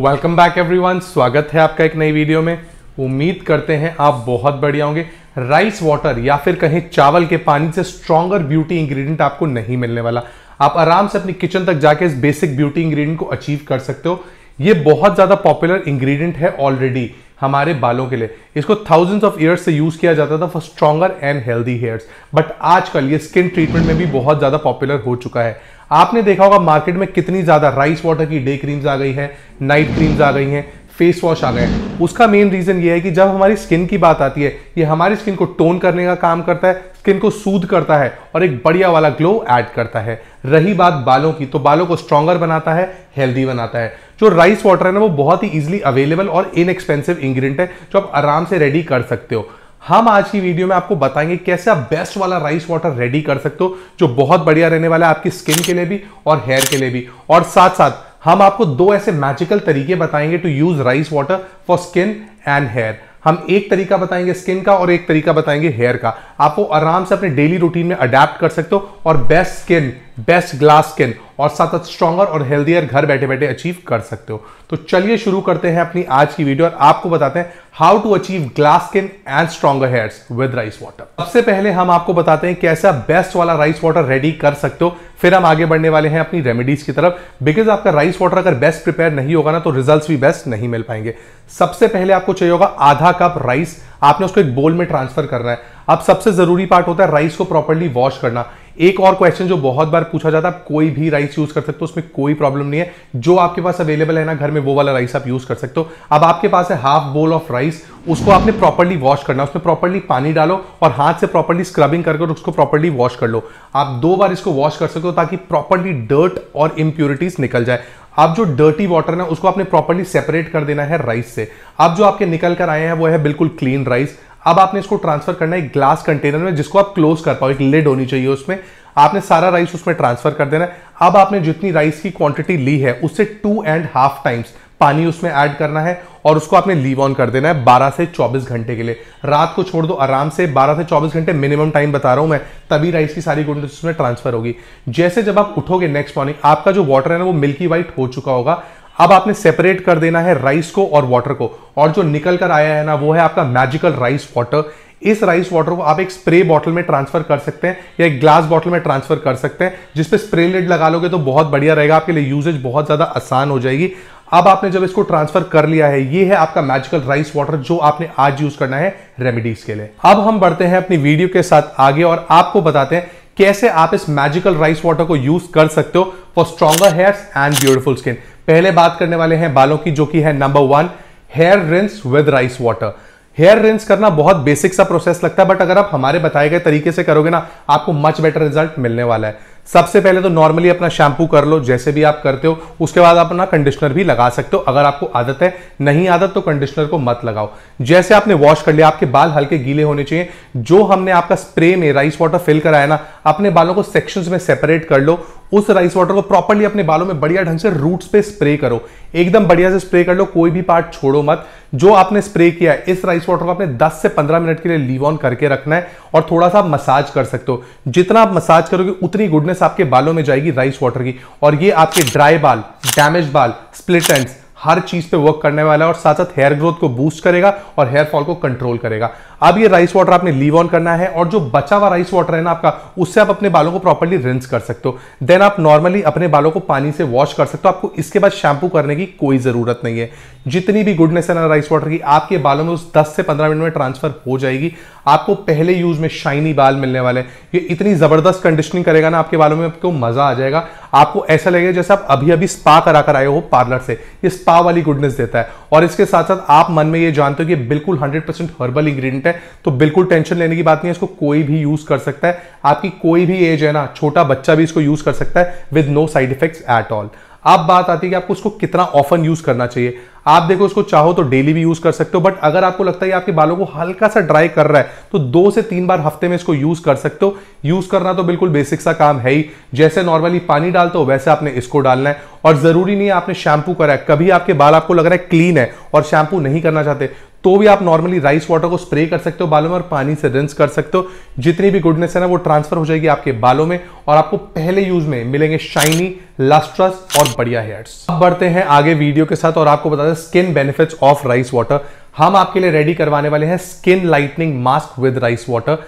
welcome back everyone स्वागत है आपका एक नई वीडियो में उम्मीद करते हैं आप बहुत बढ़िया होंगे राइस वाटर या फिर कहीं चावल के पानी से स्ट्रॉगर ब्यूटी इंग्रेडिएंट आपको नहीं मिलने वाला आप आराम से अपनी किचन तक जाके इस बेसिक ब्यूटी इंग्रेडिएंट को अचीव कर सकते हो ये बहुत ज़्यादा पॉपुलर इंग्रेडिएंट है ऑलरेडी हमारे बालों के लिए इसको थाउजेंड्स ऑफ ईयर्स से यूज़ किया जाता था for stronger and healthy hairs but आजकल ये स्किन ट्रीटमेंट में भी बहुत ज़्यादा पॉपुलर हो चुका है आपने देखा होगा मार्केट में कितनी ज़्यादा राइस वाटर की डे क्रीम्स आ गई है नाइट क्रीम्स आ गई हैं फेस वॉश आ गए उसका मेन रीज़न ये है कि जब हमारी स्किन की बात आती है ये हमारी स्किन को टोन करने का काम करता है स्किन को सूद करता है और एक बढ़िया वाला ग्लो ऐड करता है रही बात बालों की तो बालों को स्ट्रॉन्गर बनाता है हेल्दी बनाता है जो राइस वाटर है ना वो बहुत ही इजिली अवेलेबल और इनएक्सपेंसिव इंग्रेडिएंट है जो आप आराम से रेडी कर सकते हो हम आज की वीडियो में आपको बताएंगे कैसे आप बेस्ट वाला राइस वाटर रेडी कर सकते हो जो बहुत बढ़िया रहने वाला है आपकी स्किन के लिए भी और हेयर के लिए भी और साथ साथ हम आपको दो ऐसे मैजिकल तरीके बताएंगे to use rice water for skin and hair हम एक तरीका बताएंगे स्किन का और एक तरीका बताएंगे हेयर का आपको आराम से अपने डेली रूटीन में अडेप्ट कर सकते हो और best skin best glass skin और साथ साथ स्ट्रॉगर और हेल्दियर घर बैठे बैठे अचीव कर सकते हो तो चलिए शुरू करते हैं अपनी आज की वीडियो और आपको बताते हैं how to achieve glass skin and stronger hairs with rice water सबसे पहले हम आपको बताते हैं कैसा बेस्ट वाला राइस वाटर रेडी कर सकते हो फिर हम आगे बढ़ने वाले हैं अपनी रेमेडीज की तरफ बिकॉज आपका राइस वाटर अगर बेस्ट प्रिपेयर नहीं होगा ना तो रिजल्ट भी बेस्ट नहीं मिल पाएंगे सबसे पहले आपको चाहिए होगा आधा कप राइस आपने उसको एक बोल में ट्रांसफर करना है अब सबसे जरूरी पार्ट होता है राइस को प्रॉपरली वॉश करना एक और क्वेश्चन जो बहुत बार पूछा जाता है आप कोई भी राइस यूज कर सकते हो उसमें कोई प्रॉब्लम नहीं है जो आपके पास अवेलेबल है ना घर में वो वाला राइस आप यूज कर सकते हो अब आपके पास है हाफ बोल ऑफ राइस उसको आपने प्रॉपरली वॉश करना उसमें प्रॉपरली पानी डालो और हाथ से प्रॉपरली स्क्रबिंग करके उसको प्रॉपरली वॉश कर लो आप दो बार इसको वॉश कर सकते हो ताकि प्रॉपरली डर्ट और इम्प्योरिटीज निकल जाए आप जो डर्टी वाटर ना उसको आपने प्रॉपरली सेपरेट कर देना है राइस से अब जो आपके निकल कर आए हैं वो है बिल्कुल क्लीन राइस अब आपने इसको ट्रांसफर करना है ग्लास कंटेनर में जिसको आप क्लोज कर पाओ एक लिड होनी चाहिए उसमें आपने सारा राइस उसमें ट्रांसफर कर देना है अब आपने जितनी राइस की क्वांटिटी ली है उससे टू एंड हाफ टाइम्स पानी उसमें ऐड करना है और उसको आपने लीव ऑन कर देना है 12 से 24 घंटे के लिए रात को छोड़ दो आराम से 12 से 24 घंटे मिनिमम टाइम बता रहा हूं मैं तभी राइस की सारी गुंडस उसमें ट्रांसफर होगी जैसे जब आप उठोगे नेक्स्ट मॉर्निंग आपका जो वाटर है ना वो मिल्की वाइट हो चुका होगा अब आपने सेपरेट कर देना है राइस को और वाटर को और जो निकल कर आया है ना वो है आपका मैजिकल राइस वाटर इस राइस वाटर को आप एक स्प्रे बॉटल में ट्रांसफर कर सकते हैं या एक ग्लास बॉटल में ट्रांसफर कर सकते हैं जिसपे स्प्रे लेड लगा लोगे तो बहुत बढ़िया रहेगा आपके लिए यूजेज बहुत ज़्यादा आसान हो जाएगी अब आपने जब इसको ट्रांसफर कर लिया है ये है आपका मैजिकल राइस वाटर जो आपने आज यूज करना है रेमेडीज के लिए अब हम बढ़ते हैं अपनी वीडियो के साथ आगे और आपको बताते हैं कैसे आप इस मैजिकल राइस वाटर को यूज कर सकते हो for stronger hairs and beautiful skin पहले बात करने वाले हैं बालों की जो कि है number one hair rinse with rice water hair rinse करना बहुत बेसिक सा प्रोसेस लगता है बट अगर आप हमारे बताए गए तरीके से करोगे ना आपको मच बेटर रिजल्ट मिलने वाला है सबसे पहले तो नॉर्मली अपना शैम्पू कर लो जैसे भी आप करते हो उसके बाद आप अपना कंडीशनर भी लगा सकते हो अगर आपको आदत है नहीं आदत तो कंडीशनर को मत लगाओ जैसे आपने वॉश कर लिया आपके बाल हल्के गीले होने चाहिए जो हमने आपका स्प्रे में राइस वाटर फिल कराया ना अपने बालों को सेक्शंस में सेपरेट कर लो उस राइस वाटर को प्रॉपरली अपने बालों में बढ़िया ढंग से रूट्स पे स्प्रे करो एकदम बढ़िया से स्प्रे कर लो कोई भी पार्ट छोड़ो मत जो आपने स्प्रे किया इस राइस वाटर को आपने 10 से 15 मिनट के लिए लीव ऑन करके रखना है और थोड़ा सा मसाज कर सकते हो जितना आप मसाज करोगे उतनी गुडनेस आपके बालों में जाएगी राइस वाटर की और ये आपके ड्राई बाल डैमेज बाल स्प्लिट एंड्स हर चीज पे वर्क करने वाला है और साथ साथ हेयर ग्रोथ को बूस्ट करेगा और हेयर फॉल को कंट्रोल करेगा अब ये राइस वाटर आपने लीव ऑन करना है और जो बचा हुआ राइस वाटर है ना आपका उससे आप अपने बालों को प्रॉपरली रिंस कर सकते हो देन आप नॉर्मली अपने बालों को पानी से वॉश कर सकते हो आपको इसके बाद शैम्पू करने की कोई ज़रूरत नहीं है जितनी भी गुडनेस है ना राइस वाटर की आपके बालों में उस 10 से 15 मिनट में ट्रांसफर हो जाएगी आपको पहले यूज में शाइनी बाल मिलने वाले हैं ये इतनी ज़बरदस्त कंडीशनिंग करेगा ना आपके बालों में आपको मज़ा आ जाएगा आपको ऐसा लगेगा जैसे आप अभी अभी स्पा करा कर आए हो पार्लर से ये स्पा वाली गुडनेस देता है और इसके साथ साथ आप मन में ये जानते हो कि बिल्कुल परसेंट हर्बल इंग्रेडिएंट तो बिल्कुल टेंशन लेने की बात नहीं है इसको कोई भी यूज कर सकता है आपकी कोई भी एज है ना छोटा बच्चा भी इसको यूज कर सकता है with no side effects at all अब बात आती है कि आपको उसको कितना ऑफन यूज करना चाहिए आप देखो उसको चाहो तो डेली भी यूज कर सकते हो बट अगर आपको लगता है आपके बालों को हल्का सा ड्राई कर रहा है तो दो से तीन बार हफ्ते में इसको यूज कर सकते हो यूज करना तो बिल्कुल बेसिक सा काम है ही जैसे नॉर्मली पानी डालते हो वैसे आपने इसको डालना है और जरूरी नहीं है आपने शैम्पू करा है कभी आपके बाल आपको लग रहा है क्लीन है और शैम्पू नहीं करना चाहते तो भी आप नॉर्मली राइस वाटर को स्प्रे कर सकते हो बालों में और पानी से रिंस कर सकते हो जितनी भी गुडनेस है ना वो ट्रांसफर हो जाएगी आपके बालों में और आपको पहले यूज में मिलेंगे शाइनी लस्ट्रस और बढ़िया हेयर्स अब बढ़ते हैं आगे वीडियो के साथ और आपको बता दें skin benefit of rice water हम आपके लिए रेडी करवाने वाले हैं skin lightening mask with rice water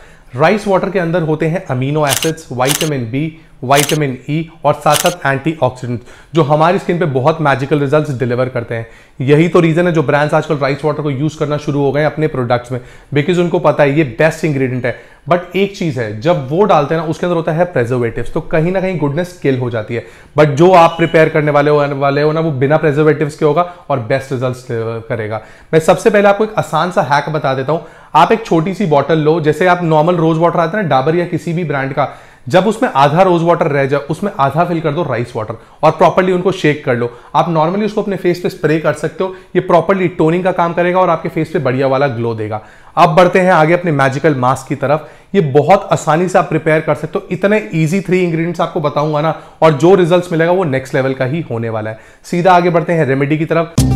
rice water के अंदर होते हैं amino acids vitamin B vitamin E e और साथ साथ एंटीऑक्सीडेंट जो हमारी स्किन पे बहुत मैजिकल रिजल्ट्स डिलीवर करते हैं यही तो रीज़न है जो ब्रांड्स आजकल राइस वाटर को यूज़ करना शुरू हो गए हैं अपने प्रोडक्ट्स में बिकॉज उनको पता है ये बेस्ट इंग्रेडिएंट है बट एक चीज़ है जब वो डालते हैं ना उसके अंदर होता है प्रेजर्वेटिव तो कहीं ना कहीं गुडनेस किल हो जाती है बट जो आप प्रिपेयर करने वाले हो वाले हो ना वो बिना प्रेजर्वेटिव के होगा और बेस्ट रिजल्ट करेगा मैं सबसे पहले आपको एक आसान सा हैक बता देता हूं आप एक छोटी सी बॉटल लो जैसे आप नॉर्मल रोज वाटर आते हैं ना डाबर या किसी भी ब्रांड का जब उसमें आधा रोज वाटर रह जाए उसमें आधा फिल कर दो राइस वाटर और प्रॉपरली उनको शेक कर लो आप नॉर्मली उसको अपने फेस पे स्प्रे कर सकते हो ये प्रॉपरली टोनिंग का काम करेगा और आपके फेस पे बढ़िया वाला ग्लो देगा अब बढ़ते हैं आगे अपने मैजिकल मास्क की तरफ ये बहुत आसानी से आप प्रिपेयर कर सकते हो इतने इजी थ्री इंग्रेडिएंट्स आपको बताऊंगा ना और जो रिजल्ट्स मिलेगा वो नेक्स्ट लेवल का ही होने वाला है सीधा आगे बढ़ते हैं रेमेडी की तरफ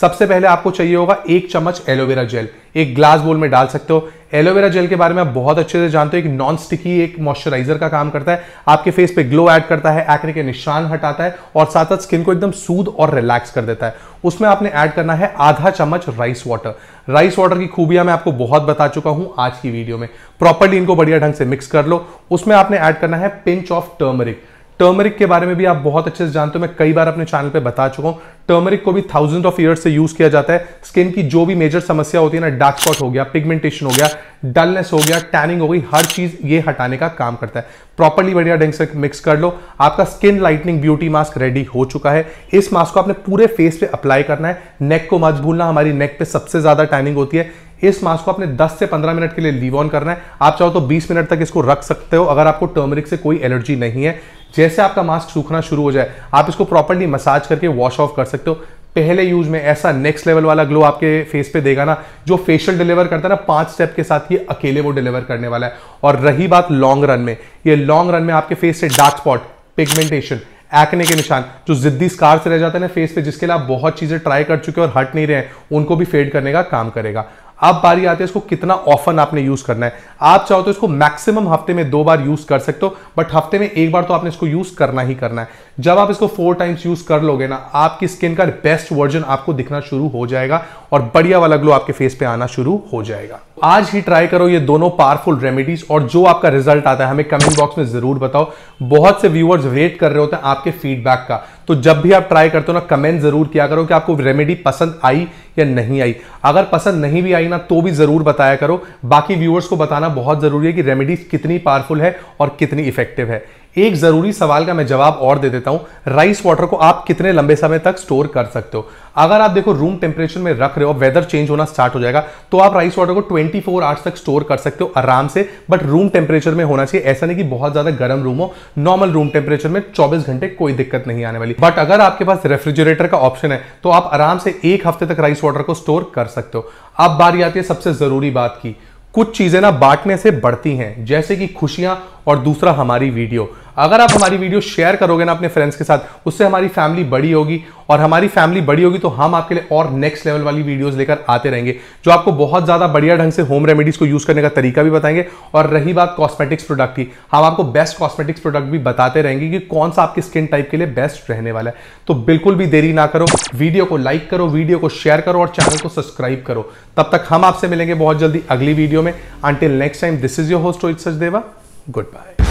सबसे पहले आपको चाहिए होगा एक चम्मच एलोवेरा जेल एक ग्लास बोल में डाल सकते हो एलोवेरा जेल के बारे में आप बहुत अच्छे से जानते हो एक नॉन स्टिकी एक मॉइस्चराइजर का काम करता है आपके फेस पे ग्लो ऐड करता है एक्ने के निशान हटाता है और साथ साथ स्किन को एकदम सूद और रिलैक्स कर देता है उसमें आपने ऐड करना है आधा चम्मच राइस वाटर राइस वाटर की खूबियां मैं आपको बहुत बता चुका हूं आज की वीडियो में प्रॉपरली इनको बढ़िया ढंग से मिक्स कर लो उसमें आपने ऐड करना है पिंच ऑफ टर्मरिक टर्मरिक के बारे में भी आप बहुत अच्छे से जानते हो मैं कई बार अपने चैनल पे बता चुका हूं टर्मरिक को भी थाउजेंड ऑफ ईयर से यूज किया जाता है स्किन की जो भी मेजर समस्या होती है ना डार्क स्पॉट हो गया पिगमेंटेशन हो गया डलनेस हो गया टैनिंग हो गई हर चीज ये हटाने का काम करता है प्रॉपरली बढ़िया ढंग से मिक्स कर लो आपका skin lightening beauty mask ready हो चुका है इस मास्क को आपने पूरे फेस पे अप्लाई करना है नेक को मत भूलना हमारी नेक पे सबसे ज्यादा टैनिंग होती है इस मास्क को आपने 10 से 15 मिनट के लिए लीव ऑन करना है आप चाहो तो 20 मिनट तक इसको रख सकते हो अगर आपको टर्मरिक से कोई एलर्जी नहीं है जैसे आपका मास्क सूखना शुरू हो जाए आप इसको प्रॉपरली मसाज करके वॉश ऑफ कर सकते हो पहले यूज में ऐसा नेक्स्ट लेवल वाला ग्लो आपके फेस पे देगा ना जो फेशियल डिलीवर करता है ना पांच स्टेप के साथ ये अकेले वो डिलीवर करने वाला है और रही बात लॉन्ग रन में ये लॉन्ग रन में आपके फेस से डार्क स्पॉट पिगमेंटेशन एक्ने के निशान जो जिद्दी स्कार से रह जाते हैं ना फेस पे जिसके लिए आप बहुत चीजें ट्राई कर चुके और हट नहीं रहे हैं उनको भी फेड करने का काम करेगा अब बारी आती है इसको कितना ऑफन आपने यूज करना है आप चाहो तो इसको मैक्सिमम हफ्ते में दो बार यूज कर सकते हो बट हफ्ते में एक बार तो आपने इसको यूज करना ही करना है जब आप इसको फोर टाइम्स यूज कर लोगे ना आपकी स्किन का बेस्ट वर्जन आपको दिखना शुरू हो जाएगा और बढ़िया वाला ग्लो आपके फेस पे आना शुरू हो जाएगा आज ही ट्राई करो ये दोनों पावरफुल रेमेडीज और जो आपका रिजल्ट आता है हमें कमेंट बॉक्स में जरूर बताओ बहुत से व्यूअर्स वेट कर रहे होते हैं आपके फीडबैक का तो जब भी आप ट्राई करते हो ना कमेंट जरूर किया करो कि आपको रेमेडी पसंद आई या नहीं आई अगर पसंद नहीं भी आई ना तो भी जरूर बताया करो बाकी व्यूअर्स को बताना बहुत जरूरी है कि रेमेडीज कितनी पावरफुल है और कितनी इफेक्टिव है एक ज़रूरी सवाल का मैं जवाब और दे देता हूं राइस वाटर को आप कितने लंबे समय तक स्टोर कर सकते हो अगर आप देखो रूम टेम्परेचर में रख रहे हो वेदर चेंज होना स्टार्ट हो जाएगा तो आप राइस वाटर को 24 फोर आवर्स तक स्टोर कर सकते हो आराम से बट रूम टेम्परेचर में होना चाहिए ऐसा नहीं कि बहुत ज़्यादा गर्म रूम हो नॉर्मल रूम टेम्परेचर में 24 घंटे कोई दिक्कत नहीं आने वाली बट अगर आपके पास रेफ्रिजरेटर का ऑप्शन है तो आप आराम से एक हफ्ते तक राइस वाटर को स्टोर कर सकते हो अब बारी आती है सबसे ज़रूरी बात की कुछ चीज़ें ना बांटने से बढ़ती हैं जैसे कि खुशियां और दूसरा हमारी वीडियो अगर आप हमारी वीडियो शेयर करोगे ना अपने फ्रेंड्स के साथ उससे हमारी फैमिली बड़ी होगी और हमारी फैमिली बड़ी होगी तो हम आपके लिए और नेक्स्ट लेवल वाली वीडियोस लेकर आते रहेंगे जो आपको बहुत ज़्यादा बढ़िया ढंग से होम रेमेडीज़ को यूज़ करने का तरीका भी बताएंगे और रही बात कॉस्मेटिक्स प्रोडक्ट की हम आपको बेस्ट कॉस्मेटिक्स प्रोडक्ट भी बताते रहेंगे कि कौन सा आपकी स्किन टाइप के लिए बेस्ट रहने वाला है तो बिल्कुल भी देरी ना करो वीडियो को लाइक करो वीडियो को शेयर करो और चैनल को सब्सक्राइब करो तब तक हम आपसे मिलेंगे बहुत जल्दी अगली वीडियो में until next time this is your host Rohit Sachdeva good bye